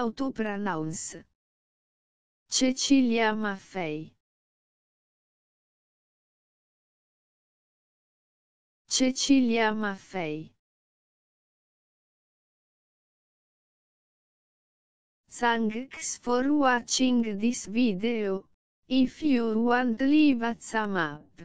Autopronounce Cecilia Maffei Cecilia Maffei Thanks for watching this video. If you want leave a thumb up.